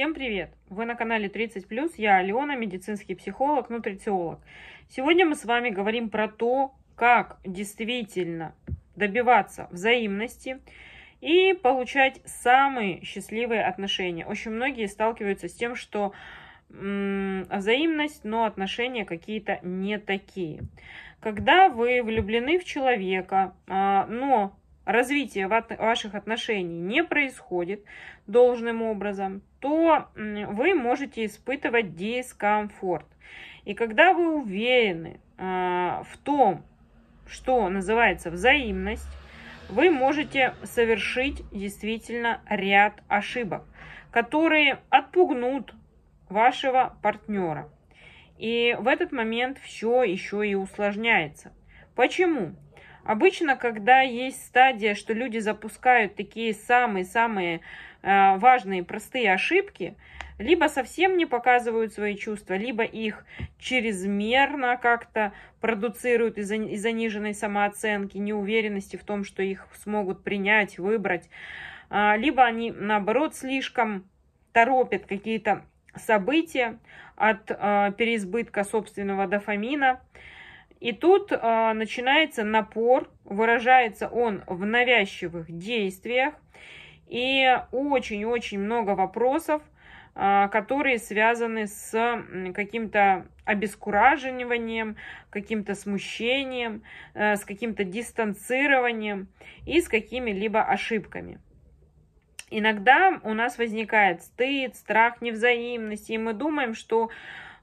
Всем привет! Вы на канале 30+, я Алена, медицинский психолог, нутрициолог. Сегодня мы с вами говорим про то, как действительно добиваться взаимности и получать самые счастливые отношения. Очень многие сталкиваются с тем, что взаимность, но отношения какие-то не такие. Когда вы влюблены в человека, а, но развитие ваших отношений не происходит должным образом, то вы можете испытывать дискомфорт. И когда вы уверены а, в том, что называется взаимность, вы можете совершить действительно ряд ошибок, которые отпугнут вашего партнера. И в этот момент все еще и усложняется. Почему? Обычно, когда есть стадия, что люди запускают такие самые-самые э, важные, простые ошибки, либо совсем не показывают свои чувства, либо их чрезмерно как-то продуцируют из-за из заниженной самооценки, неуверенности в том, что их смогут принять, выбрать, а, либо они, наоборот, слишком торопят какие-то события от э, переизбытка собственного дофамина, и тут э, начинается напор, выражается он в навязчивых действиях. И очень-очень много вопросов, э, которые связаны с каким-то обескураживанием, каким-то смущением, э, с каким-то дистанцированием и с какими-либо ошибками. Иногда у нас возникает стыд, страх невзаимности, и мы думаем, что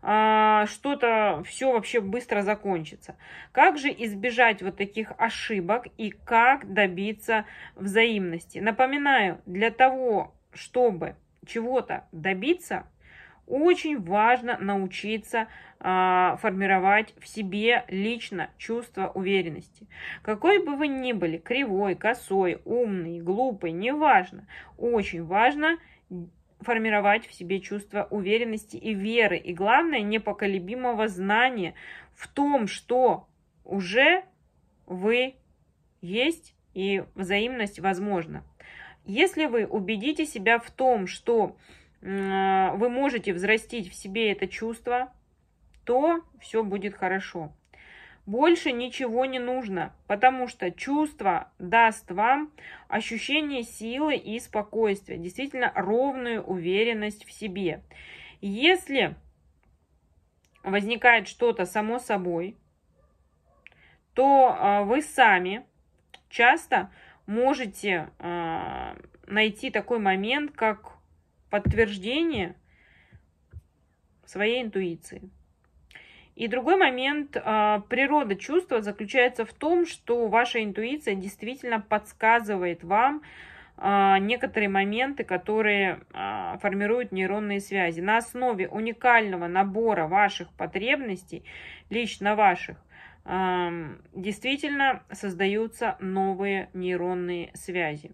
а, что-то все вообще быстро закончится. Как же избежать вот таких ошибок и как добиться взаимности? Напоминаю, для того, чтобы чего-то добиться, очень важно научиться а, формировать в себе лично чувство уверенности. Какой бы вы ни были, кривой, косой, умный, глупый, неважно, очень важно формировать в себе чувство уверенности и веры, и главное, непоколебимого знания в том, что уже вы есть и взаимность возможна. Если вы убедите себя в том, что вы можете взрастить в себе это чувство, то все будет хорошо. Больше ничего не нужно, потому что чувство даст вам ощущение силы и спокойствия, действительно ровную уверенность в себе. Если возникает что-то само собой, то а, вы сами часто можете а, найти такой момент, как подтверждение своей интуиции. И другой момент, а, природа чувства заключается в том, что ваша интуиция действительно подсказывает вам а, некоторые моменты, которые а, формируют нейронные связи. На основе уникального набора ваших потребностей, лично ваших, действительно создаются новые нейронные связи.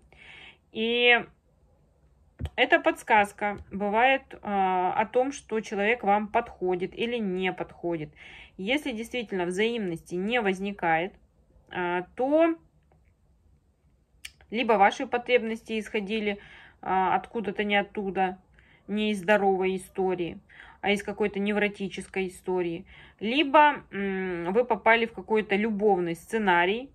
И это подсказка бывает э, о том, что человек вам подходит или не подходит. Если действительно взаимности не возникает, э, то либо ваши потребности исходили э, откуда-то не оттуда, не из здоровой истории, а из какой-то невротической истории, либо э, вы попали в какой-то любовный сценарий,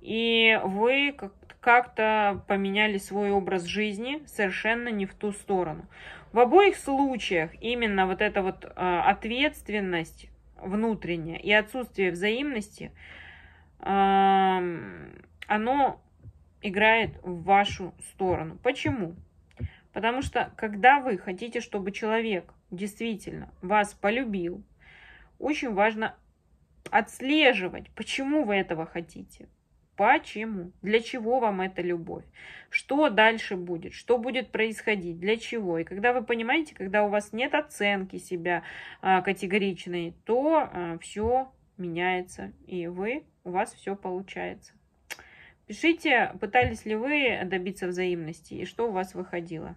и вы как как-то поменяли свой образ жизни совершенно не в ту сторону. В обоих случаях именно вот эта вот э, ответственность внутренняя и отсутствие взаимности, эм, оно играет в вашу сторону. Почему? Потому что когда вы хотите, чтобы человек действительно вас полюбил, очень важно отслеживать, почему вы этого хотите. Почему? Для чего вам эта любовь? Что дальше будет? Что будет происходить? Для чего? И когда вы понимаете, когда у вас нет оценки себя а, категоричной, то а, все меняется, и вы, у вас все получается. Пишите, пытались ли вы добиться взаимности и что у вас выходило.